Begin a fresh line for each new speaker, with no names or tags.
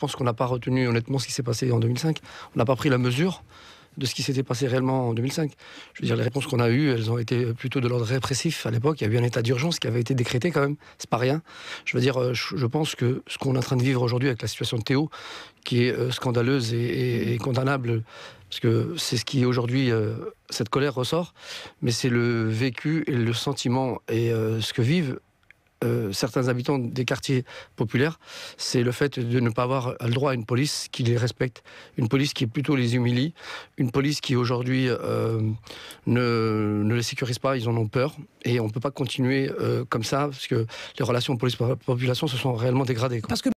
Je pense qu'on n'a pas retenu honnêtement ce qui s'est passé en 2005. On n'a pas pris la mesure de ce qui s'était passé réellement en 2005. Je veux dire, les réponses qu'on a eues, elles ont été plutôt de l'ordre répressif à l'époque. Il y a eu un état d'urgence qui avait été décrété quand même. C'est pas rien. Je veux dire, euh, je pense que ce qu'on est en train de vivre aujourd'hui avec la situation de Théo, qui est euh, scandaleuse et, condamnable, parce que c'est ce qui aujourd'hui, euh, cette colère ressort, mais c'est le vécu et le sentiment et ce que vivent euh, certains habitants des quartiers populaires, c'est le fait de ne pas avoir le droit à une police qui les respecte, une police qui plutôt les humilie, une police qui aujourd'hui euh, ne, les sécurise pas, ils en ont peur. Et on ne peut pas continuer euh, comme ça, parce que les relations police-population se sont réellement dégradées.